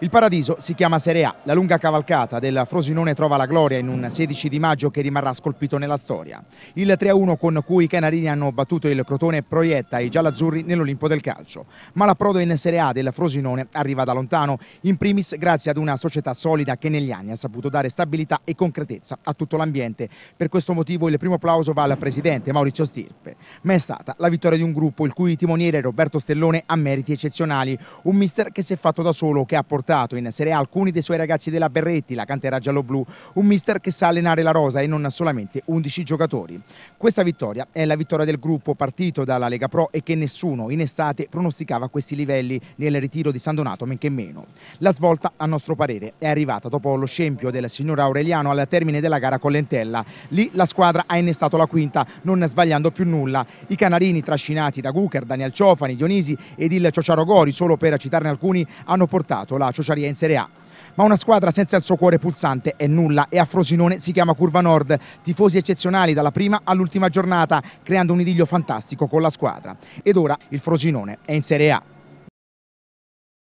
Il paradiso si chiama Serie A. La lunga cavalcata del Frosinone trova la gloria in un 16 di maggio che rimarrà scolpito nella storia. Il 3-1 con cui i canarini hanno battuto il Crotone proietta i giallazzurri nell'Olimpo del calcio. Ma l'approdo in Serie A del Frosinone arriva da lontano, in primis grazie ad una società solida che negli anni ha saputo dare stabilità e concretezza a tutto l'ambiente. Per questo motivo il primo applauso va al presidente Maurizio Stirpe. Ma è stata la vittoria di un gruppo il cui timoniere Roberto Stellone ha meriti eccezionali, un mister che si è fatto da solo che ha portato portato in Serie A alcuni dei suoi ragazzi della Berretti, la cantera gialloblu, un mister che sa allenare la rosa e non solamente 11 giocatori. Questa vittoria è la vittoria del gruppo partito dalla Lega Pro e che nessuno in estate pronosticava a questi livelli nel ritiro di San Donato men che meno. La svolta, a nostro parere, è arrivata dopo lo scempio del signor Aureliano al termine della gara con l'Entella. Lì la squadra ha innestato la quinta, non sbagliando più nulla. I canarini trascinati da Guker, Daniel Ciofani, Dionisi ed il Ciociaro Gori, solo per citarne alcuni, hanno portato la Ciociaria in Serie A ma una squadra senza il suo cuore pulsante è nulla e a Frosinone si chiama Curva Nord, tifosi eccezionali dalla prima all'ultima giornata, creando un idillio fantastico con la squadra. Ed ora il Frosinone è in Serie A.